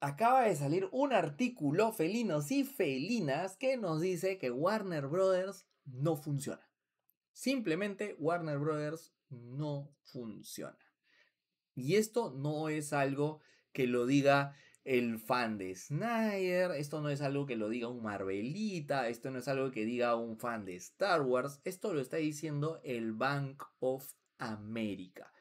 Acaba de salir un artículo, felinos y felinas, que nos dice que Warner Brothers no funciona. Simplemente Warner Brothers no funciona. Y esto no es algo que lo diga el fan de Snyder, esto no es algo que lo diga un Marvelita, esto no es algo que diga un fan de Star Wars, esto lo está diciendo el Bank of America.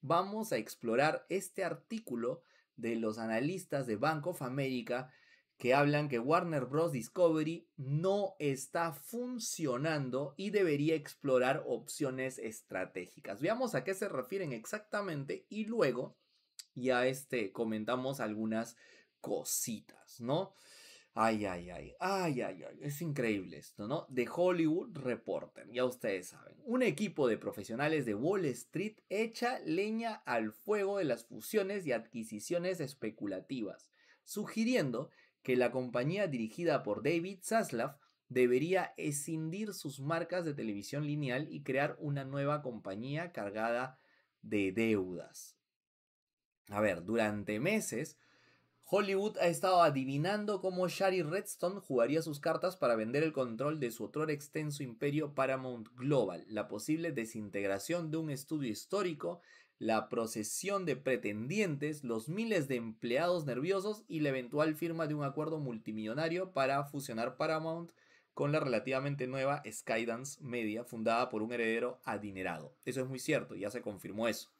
Vamos a explorar este artículo de los analistas de Bank of America que hablan que Warner Bros. Discovery no está funcionando y debería explorar opciones estratégicas. Veamos a qué se refieren exactamente y luego ya este, comentamos algunas cositas, ¿no? Ay, ay, ay, ay, ay, ay, es increíble esto, ¿no? De Hollywood Reporter, ya ustedes saben. Un equipo de profesionales de Wall Street echa leña al fuego de las fusiones y adquisiciones especulativas, sugiriendo que la compañía dirigida por David Zaslav debería escindir sus marcas de televisión lineal y crear una nueva compañía cargada de deudas. A ver, durante meses, Hollywood ha estado adivinando cómo Shari Redstone jugaría sus cartas para vender el control de su otro extenso imperio Paramount Global, la posible desintegración de un estudio histórico, la procesión de pretendientes, los miles de empleados nerviosos y la eventual firma de un acuerdo multimillonario para fusionar Paramount con la relativamente nueva Skydance Media, fundada por un heredero adinerado. Eso es muy cierto, ya se confirmó eso.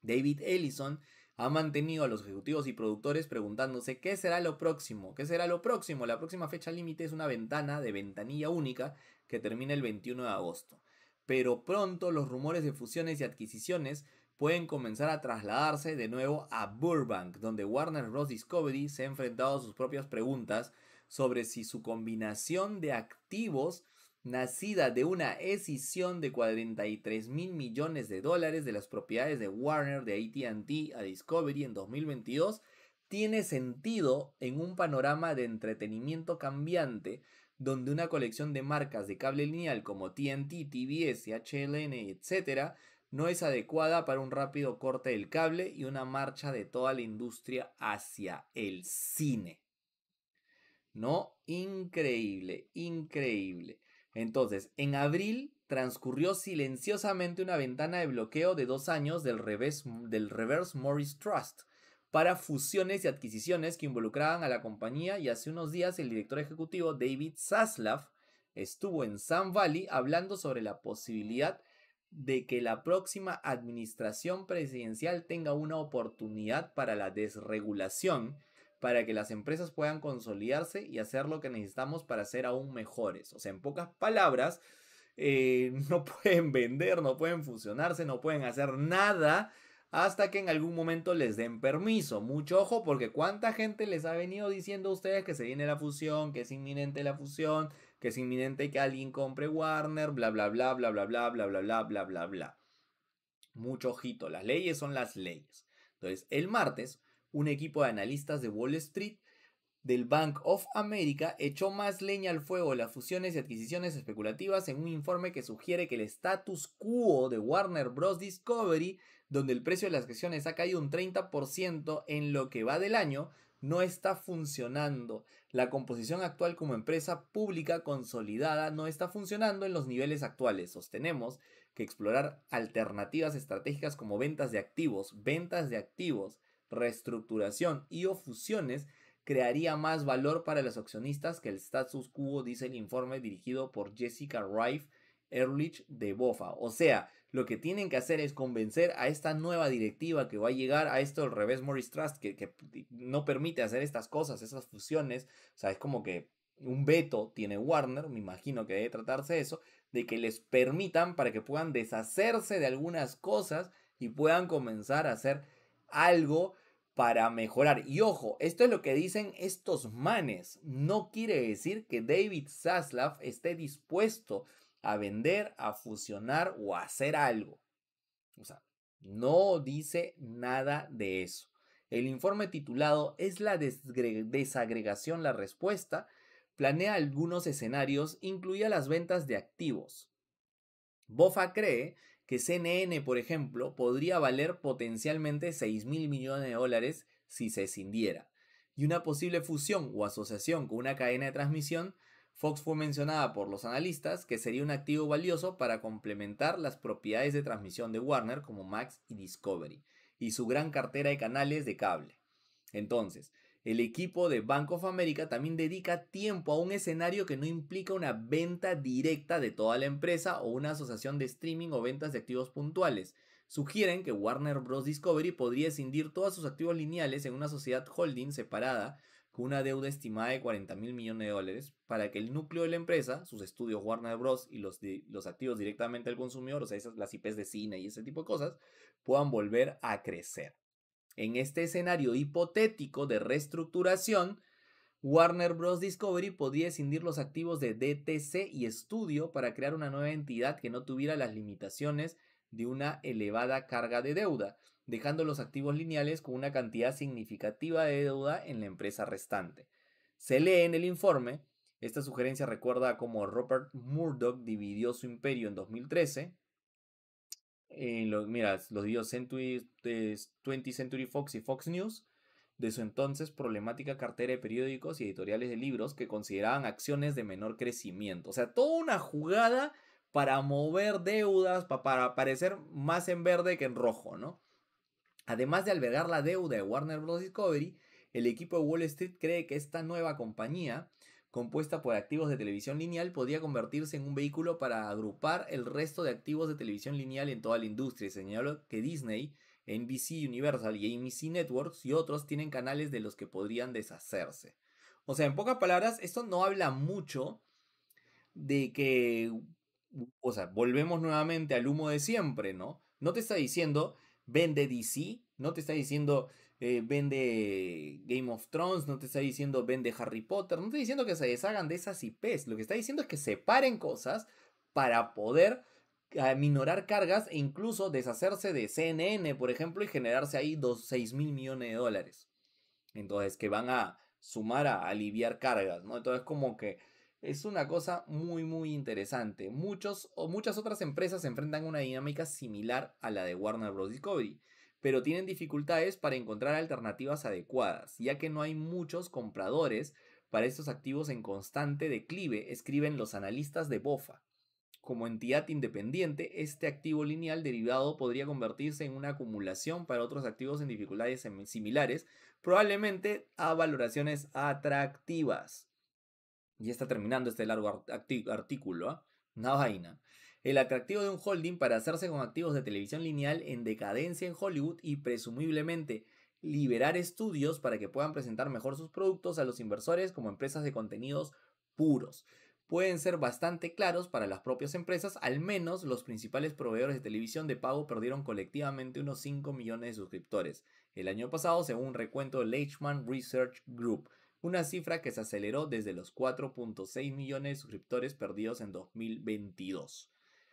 David Ellison ha mantenido a los ejecutivos y productores preguntándose qué será lo próximo, qué será lo próximo. La próxima fecha límite es una ventana de ventanilla única que termina el 21 de agosto. Pero pronto los rumores de fusiones y adquisiciones pueden comenzar a trasladarse de nuevo a Burbank, donde Warner Bros. Discovery se ha enfrentado a sus propias preguntas sobre si su combinación de activos nacida de una escisión de 43 mil millones de dólares de las propiedades de Warner de ATT a Discovery en 2022, tiene sentido en un panorama de entretenimiento cambiante donde una colección de marcas de cable lineal como TNT, TBS, HLN, etc., no es adecuada para un rápido corte del cable y una marcha de toda la industria hacia el cine. ¿No? Increíble, increíble. Entonces, en abril transcurrió silenciosamente una ventana de bloqueo de dos años del, Reverse Morris Trust para fusiones y adquisiciones que involucraban a la compañía y hace unos días el director ejecutivo David Zaslav estuvo en Sun Valley hablando sobre la posibilidad de que la próxima administración presidencial tenga una oportunidad para la desregulación para que las empresas puedan consolidarse y hacer lo que necesitamos para ser aún mejores. O sea, en pocas palabras, no pueden vender, no pueden fusionarse, no pueden hacer nada hasta que en algún momento les den permiso. Mucho ojo porque cuánta gente les ha venido diciendo a ustedes que se viene la fusión, que es inminente la fusión, que es inminente que alguien compre Warner, bla, bla, bla, bla, bla, bla, bla, bla, bla, bla, bla, bla. Mucho ojito, las leyes son las leyes. Entonces, el martes un equipo de analistas de Wall Street del Bank of America echó más leña al fuego las fusiones y adquisiciones especulativas en un informe que sugiere que el status quo de Warner Bros. Discovery, donde el precio de las acciones ha caído un 30% en lo que va del año, no está funcionando. La composición actual como empresa pública consolidada no está funcionando en los niveles actuales. Sostenemos que explorar alternativas estratégicas como ventas de activos, ventas de activos, reestructuración y o fusiones crearía más valor para los accionistas que el status quo, dice el informe dirigido por Jessica Rife Erlich de Bofa. O sea, lo que tienen que hacer es convencer a esta nueva directiva que va a llegar a esto al revés Morris Trust, que, no permite hacer estas cosas, esas fusiones. O sea, es como que un veto tiene Warner, me imagino que debe tratarse eso, de que les permitan para que puedan deshacerse de algunas cosas y puedan comenzar a hacer algo para mejorar. Y ojo, esto es lo que dicen estos manes. No quiere decir que David Zaslav esté dispuesto a vender, a fusionar o a hacer algo. O sea, no dice nada de eso. El informe titulado ¿Es la desagregación la respuesta? planea algunos escenarios, incluía las ventas de activos. Bofa cree que CNN, por ejemplo, podría valer potencialmente 6 mil millones de dólares si se escindiera. Y una posible fusión o asociación con una cadena de transmisión, Fox fue mencionada por los analistas que sería un activo valioso para complementar las propiedades de transmisión de Warner como Max y Discovery, y su gran cartera de canales de cable. Entonces, el equipo de Bank of America también dedica tiempo a un escenario que no implica una venta directa de toda la empresa o una asociación de streaming o ventas de activos puntuales. Sugieren que Warner Bros. Discovery podría escindir todos sus activos lineales en una sociedad holding separada con una deuda estimada de 40 mil millones de dólares para que el núcleo de la empresa, sus estudios Warner Bros. y los, activos directamente al consumidor, o sea, esas, las IPs de cine y ese tipo de cosas, puedan volver a crecer en este escenario hipotético de reestructuración, Warner Bros. Discovery podría escindir los activos de DTC y Studio para crear una nueva entidad que no tuviera las limitaciones de una elevada carga de deuda, dejando los activos lineales con una cantidad significativa de deuda en la empresa restante. Se lee en el informe, esta sugerencia recuerda cómo Robert Murdoch dividió su imperio en 2013, mira, los dio 20 Century Fox y Fox News de su entonces problemática cartera de periódicos y editoriales de libros que consideraban acciones de menor crecimiento. O sea, toda una jugada para mover deudas, para aparecer más en verde que en rojo, ¿no? Además de albergar la deuda de Warner Bros. Discovery, el equipo de Wall Street cree que esta nueva compañía compuesta por activos de televisión lineal podría convertirse en un vehículo para agrupar el resto de activos de televisión lineal en toda la industria. Señaló que Disney, NBC Universal y AMC Networks y otros tienen canales de los que podrían deshacerse. O sea, en pocas palabras, esto no habla mucho de que, o sea, volvemos nuevamente al humo de siempre, ¿no? No te está diciendo, vende DC, no te está diciendo, eh, vende Game of Thrones, no te está diciendo vende Harry Potter, no te está diciendo que se deshagan de esas IPs, lo que está diciendo es que separen cosas para poder ah, minorar cargas e incluso deshacerse de CNN, por ejemplo, y generarse ahí 6 mil millones de dólares. Entonces, que van a sumar a aliviar cargas, ¿no? Entonces, como que es una cosa muy, muy interesante. Muchos, o muchas otras empresas enfrentan una dinámica similar a la de Warner Bros. Discovery pero tienen dificultades para encontrar alternativas adecuadas, ya que no hay muchos compradores para estos activos en constante declive, escriben los analistas de BOFA. Como entidad independiente, este activo lineal derivado podría convertirse en una acumulación para otros activos en dificultades similares, probablemente a valoraciones atractivas. Y está terminando este largo artículo, ¿ah? una vaina. El atractivo de un holding para hacerse con activos de televisión lineal en decadencia en Hollywood y presumiblemente liberar estudios para que puedan presentar mejor sus productos a los inversores como empresas de contenidos puros. Pueden ser bastante claros para las propias empresas, al menos los principales proveedores de televisión de pago perdieron colectivamente unos 5 millones de suscriptores el año pasado, según recuento de Research Group, una cifra que se aceleró desde los 4.6 millones de suscriptores perdidos en 2022.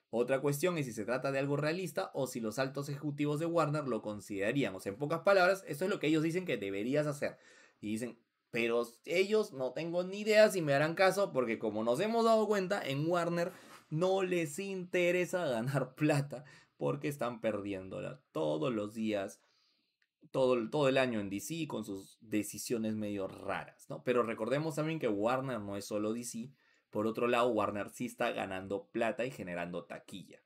Otra cuestión es si se trata de algo realista o si los altos ejecutivos de Warner lo considerarían. O sea, en pocas palabras, esto es lo que ellos dicen que deberías hacer. Y dicen, pero ellos no tengo ni idea si me harán caso porque como nos hemos dado cuenta, en Warner no les interesa ganar plata porque están perdiéndola todos los días. Todo, todo, el año en DC con sus decisiones medio raras, ¿no? Pero recordemos también que Warner no es solo DC, por otro lado, Warner sí está ganando plata y generando taquilla.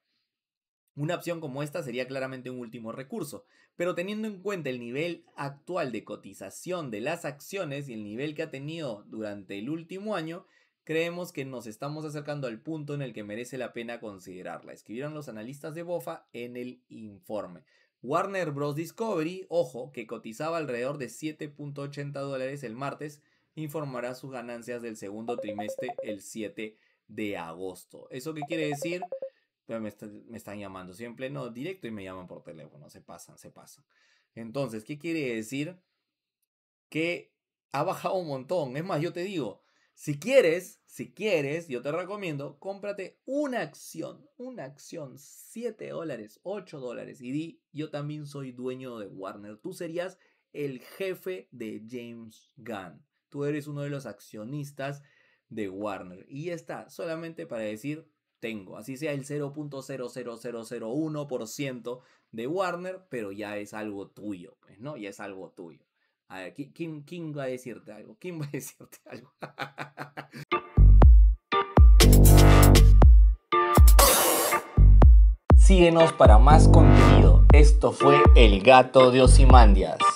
Una opción como esta sería claramente un último recurso, pero teniendo en cuenta el nivel actual de cotización de las acciones y el nivel que ha tenido durante el último año, creemos que nos estamos acercando al punto en el que merece la pena considerarla, escribieron los analistas de BOFA en el informe. Warner Bros. Discovery, ojo, que cotizaba alrededor de 7.80 dólares el martes, informará sus ganancias del segundo trimestre el 7 de agosto. ¿Eso qué quiere decir? Pues, me, me están llamando siempre, no, directo y me llaman por teléfono, se pasan, se pasan. Entonces, ¿qué quiere decir? Que ha bajado un montón. Es más, yo te digo, si quieres, si quieres, yo te recomiendo, cómprate una acción, una acción, 7 dólares, 8 dólares y di, yo también soy dueño de Warner. Tú serías el jefe de James Gunn. Tú eres uno de los accionistas de Warner. Y está solamente para decir, tengo, así sea el 0.00001% de Warner, pero ya es algo tuyo, pues, ¿no? Ya es algo tuyo. A ver, ¿quién, quién va a decirte algo? ¿Quién va a decirte algo? Síguenos para más contenido. Esto fue El Gato de Osimandias.